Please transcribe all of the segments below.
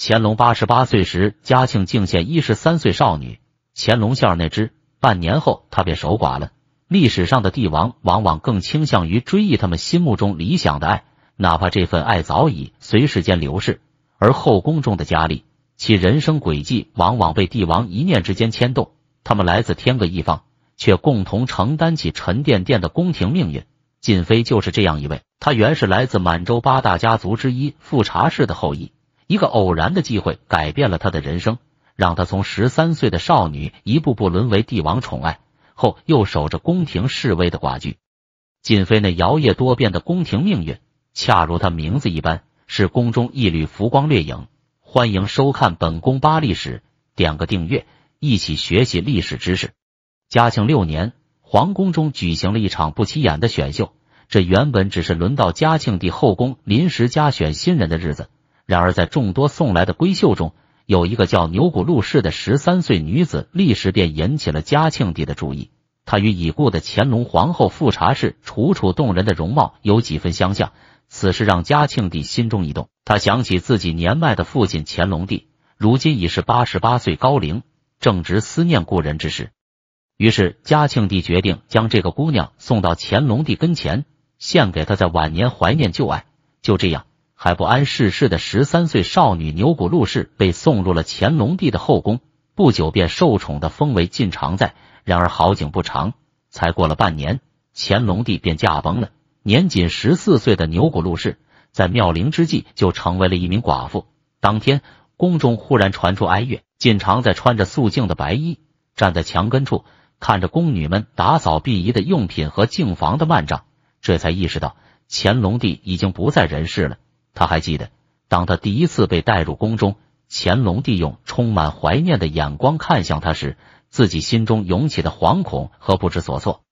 乾隆八十八岁时，嘉庆敬献一十三岁少女。乾隆儿那只，半年后她便守寡了。历史上的帝王往往更倾向于追忆他们心目中理想的爱，哪怕这份爱早已随时间流逝。而后宫中的佳丽，其人生轨迹往往被帝王一念之间牵动。他们来自天各一方，却共同承担起沉甸甸的宫廷命运。晋妃就是这样一位，她原是来自满洲八大家族之一富察氏的后裔。一个偶然的机会改变了他的人生，让他从十三岁的少女一步步沦为帝王宠爱后，又守着宫廷侍卫的寡居。瑾妃那摇曳多变的宫廷命运，恰如她名字一般，是宫中一缕浮光掠影。欢迎收看本宫八历史，点个订阅，一起学习历史知识。嘉庆六年，皇宫中举行了一场不起眼的选秀，这原本只是轮到嘉庆帝后宫临时加选新人的日子。然而，在众多送来的闺秀中，有一个叫牛骨露氏的十三岁女子，立时便引起了嘉庆帝的注意。她与已故的乾隆皇后富察氏楚楚动人的容貌有几分相像，此事让嘉庆帝心中一动。他想起自己年迈的父亲乾隆帝，如今已是八十八岁高龄，正值思念故人之时。于是，嘉庆帝决定将这个姑娘送到乾隆帝跟前，献给他在晚年怀念旧爱。就这样。还不谙世事的十三岁少女牛骨禄氏被送入了乾隆帝的后宫，不久便受宠的封为晋常在。然而好景不长，才过了半年，乾隆帝便驾崩了。年仅十四岁的牛骨禄氏在妙龄之际就成为了一名寡妇。当天，宫中忽然传出哀乐，晋常在穿着素净的白衣，站在墙根处，看着宫女们打扫毕仪的用品和净房的幔帐，这才意识到乾隆帝已经不在人世了。他还记得，当他第一次被带入宫中，乾隆帝用充满怀念的眼光看向他时，自己心中涌起的惶恐和不知所措。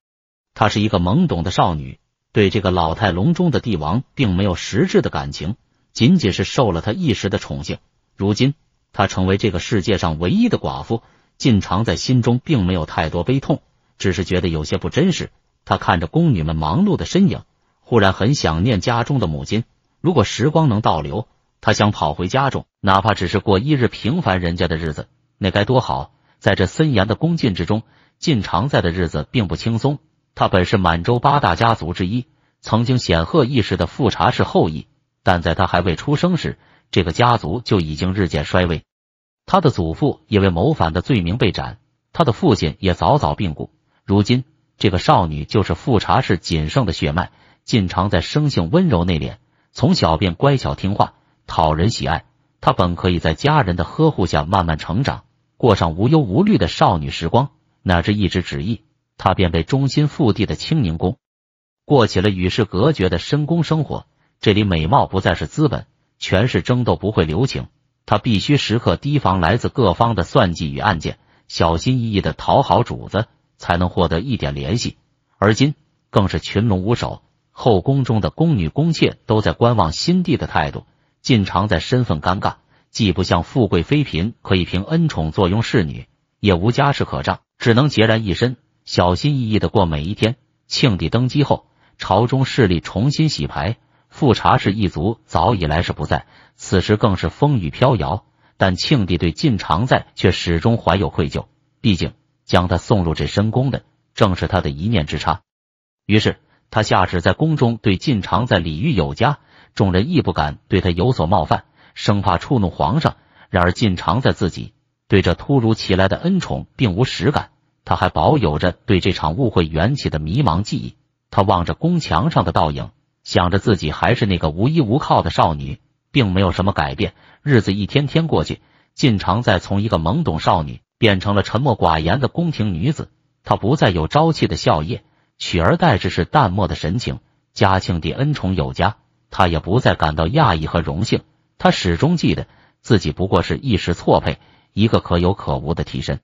她是一个懵懂的少女，对这个老态龙钟的帝王并没有实质的感情，仅仅是受了他一时的宠幸。如今，她成为这个世界上唯一的寡妇，晋常在心中并没有太多悲痛，只是觉得有些不真实。她看着宫女们忙碌的身影，忽然很想念家中的母亲。如果时光能倒流，他想跑回家中，哪怕只是过一日平凡人家的日子，那该多好！在这森严的宫禁之中，晋常在的日子并不轻松。他本是满洲八大家族之一，曾经显赫一时的富察氏后裔，但在他还未出生时，这个家族就已经日渐衰微。他的祖父因为谋反的罪名被斩，他的父亲也早早病故。如今，这个少女就是富察氏仅剩的血脉。晋常在生性温柔内敛。从小便乖巧听话，讨人喜爱。她本可以在家人的呵护下慢慢成长，过上无忧无虑的少女时光。哪知一直旨意，她便被中心腹地的清宁宫过起了与世隔绝的深宫生活。这里美貌不再是资本，权势争斗不会留情。她必须时刻提防来自各方的算计与暗箭，小心翼翼的讨好主子，才能获得一点联系。而今更是群龙无首。后宫中的宫女宫妾都在观望新帝的态度。晋常在身份尴尬，既不像富贵妃嫔可以凭恩宠坐拥侍女，也无家世可仗，只能孑然一身，小心翼翼的过每一天。庆帝登基后，朝中势力重新洗牌，富察氏一族早已来世不在，此时更是风雨飘摇。但庆帝对晋常在却始终怀有愧疚，毕竟将他送入这深宫的，正是他的一念之差。于是。他下旨在宫中对晋常在礼遇有加，众人亦不敢对他有所冒犯，生怕触怒皇上。然而晋常在自己对这突如其来的恩宠并无实感，他还保有着对这场误会缘起的迷茫记忆。他望着宫墙上的倒影，想着自己还是那个无依无靠的少女，并没有什么改变。日子一天天过去，晋常在从一个懵懂少女变成了沉默寡言的宫廷女子，她不再有朝气的笑靥。取而代之是淡漠的神情。嘉庆帝恩宠有加，他也不再感到讶异和荣幸。他始终记得自己不过是一时错配，一个可有可无的替身。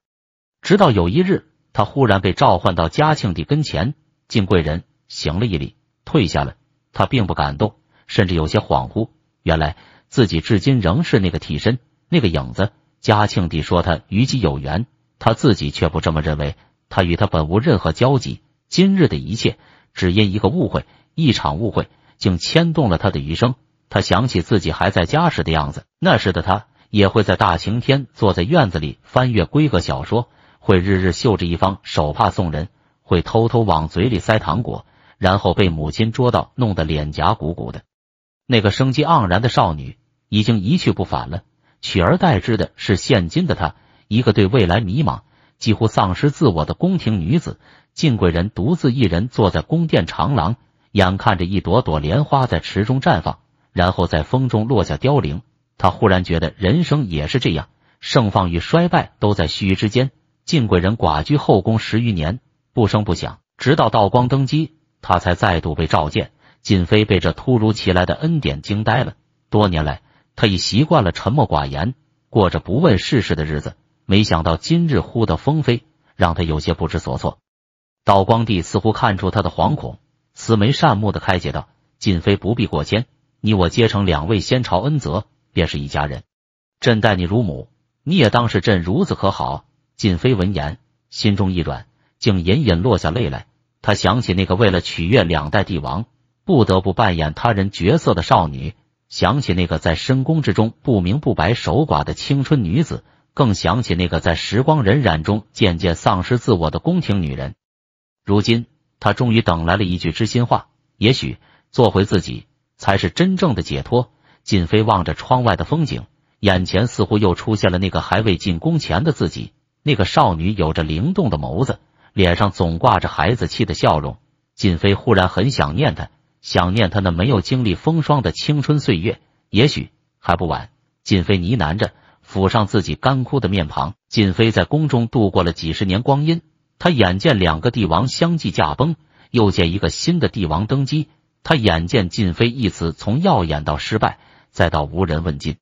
直到有一日，他忽然被召唤到嘉庆帝跟前，敬贵人行了一礼，退下了。他并不感动，甚至有些恍惚。原来自己至今仍是那个替身，那个影子。嘉庆帝说他与己有缘，他自己却不这么认为。他与他本无任何交集。今日的一切，只因一个误会，一场误会，竟牵动了他的余生。他想起自己还在家时的样子，那时的他也会在大晴天坐在院子里翻阅闺阁小说，会日日绣着一方手帕送人，会偷偷往嘴里塞糖果，然后被母亲捉到，弄得脸颊鼓鼓的。那个生机盎然的少女已经一去不返了，取而代之的是现今的他，一个对未来迷茫。几乎丧失自我的宫廷女子晋贵人独自一人坐在宫殿长廊，眼看着一朵朵莲花在池中绽放，然后在风中落下凋零。她忽然觉得人生也是这样，盛放与衰败都在须臾之间。晋贵人寡居后宫十余年，不声不响，直到道光登基，她才再度被召见。晋妃被这突如其来的恩典惊呆了。多年来，她已习惯了沉默寡言，过着不问世事的日子。没想到今日忽的封妃，让他有些不知所措。道光帝似乎看出他的惶恐，慈眉善目的开解道：“晋妃不必过谦，你我皆承两位先朝恩泽，便是一家人。朕待你如母，你也当是朕如子，可好？”晋妃闻言，心中一软，竟隐隐落下泪来。他想起那个为了取悦两代帝王，不得不扮演他人角色的少女，想起那个在深宫之中不明不白守寡的青春女子。更想起那个在时光荏苒中渐渐丧失自我的宫廷女人，如今她终于等来了一句知心话。也许做回自己才是真正的解脱。晋妃望着窗外的风景，眼前似乎又出现了那个还未进宫前的自己。那个少女有着灵动的眸子，脸上总挂着孩子气的笑容。晋妃忽然很想念她，想念她那没有经历风霜的青春岁月。也许还不晚。晋妃呢喃着。抚上自己干枯的面庞，瑾妃在宫中度过了几十年光阴。她眼见两个帝王相继驾崩，又见一个新的帝王登基。她眼见“瑾妃”一词从耀眼到失败，再到无人问津。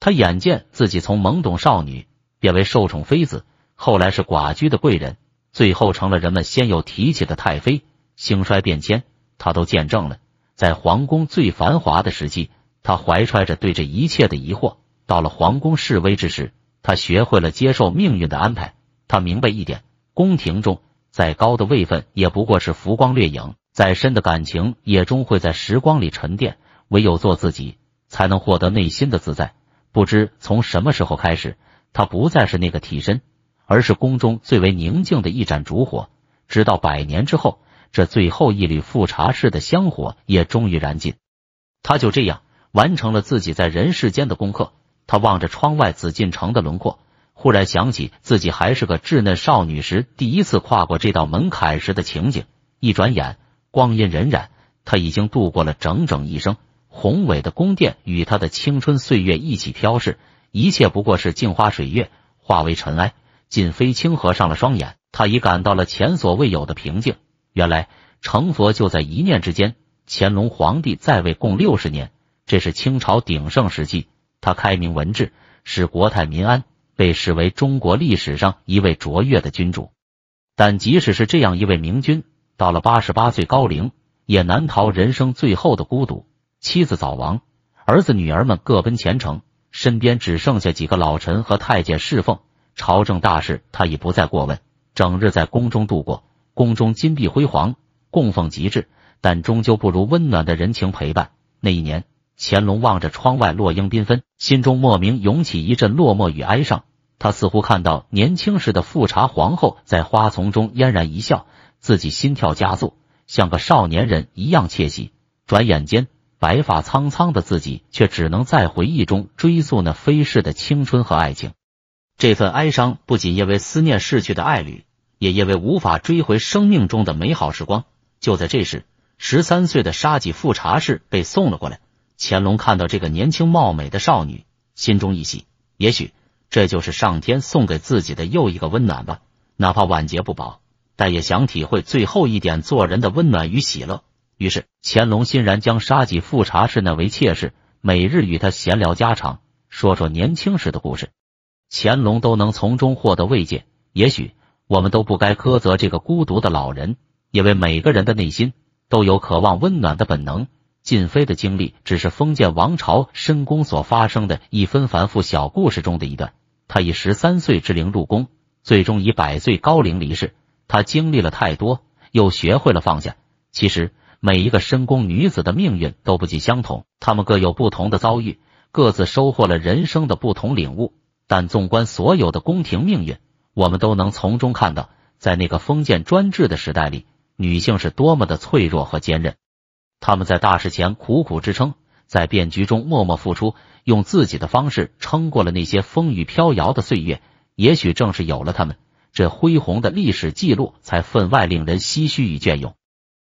她眼见自己从懵懂少女变为受宠妃子，后来是寡居的贵人，最后成了人们先有提起的太妃。兴衰变迁，她都见证了。在皇宫最繁华的时期，她怀揣着对这一切的疑惑。到了皇宫示威之时，他学会了接受命运的安排。他明白一点：宫廷中再高的位分也不过是浮光掠影，再深的感情也终会在时光里沉淀。唯有做自己，才能获得内心的自在。不知从什么时候开始，他不再是那个替身，而是宫中最为宁静的一盏烛火。直到百年之后，这最后一缕富察氏的香火也终于燃尽。他就这样完成了自己在人世间的功课。他望着窗外紫禁城的轮廓，忽然想起自己还是个稚嫩少女时，第一次跨过这道门槛时的情景。一转眼，光阴荏苒，他已经度过了整整一生。宏伟的宫殿与他的青春岁月一起飘逝，一切不过是镜花水月，化为尘埃。晋飞清合上了双眼，他已感到了前所未有的平静。原来成佛就在一念之间。乾隆皇帝在位共六十年，这是清朝鼎盛时期。他开明文治，使国泰民安，被视为中国历史上一位卓越的君主。但即使是这样一位明君，到了八十八岁高龄，也难逃人生最后的孤独。妻子早亡，儿子女儿们各奔前程，身边只剩下几个老臣和太监侍奉。朝政大事他已不再过问，整日在宫中度过。宫中金碧辉煌，供奉极致，但终究不如温暖的人情陪伴。那一年。乾隆望着窗外落英缤纷，心中莫名涌起一阵落寞与哀伤。他似乎看到年轻时的富察皇后在花丛中嫣然一笑，自己心跳加速，像个少年人一样窃喜。转眼间，白发苍苍的自己却只能在回忆中追溯那飞逝的青春和爱情。这份哀伤不仅因为思念逝去的爱侣，也因为无法追回生命中的美好时光。就在这时，十三岁的沙棘富察氏被送了过来。乾隆看到这个年轻貌美的少女，心中一喜，也许这就是上天送给自己的又一个温暖吧。哪怕晚节不保，但也想体会最后一点做人的温暖与喜乐。于是，乾隆欣然将沙锦复察氏纳为妾室，每日与她闲聊家常，说说年轻时的故事，乾隆都能从中获得慰藉。也许我们都不该苛责这个孤独的老人，因为每个人的内心都有渴望温暖的本能。晋妃的经历只是封建王朝深宫所发生的一分繁复小故事中的一段。她以十三岁之龄入宫，最终以百岁高龄离世。她经历了太多，又学会了放下。其实，每一个深宫女子的命运都不尽相同，她们各有不同的遭遇，各自收获了人生的不同领悟。但纵观所有的宫廷命运，我们都能从中看到，在那个封建专制的时代里，女性是多么的脆弱和坚韧。他们在大事前苦苦支撑，在变局中默默付出，用自己的方式撑过了那些风雨飘摇的岁月。也许正是有了他们，这恢宏的历史记录才分外令人唏嘘与隽永。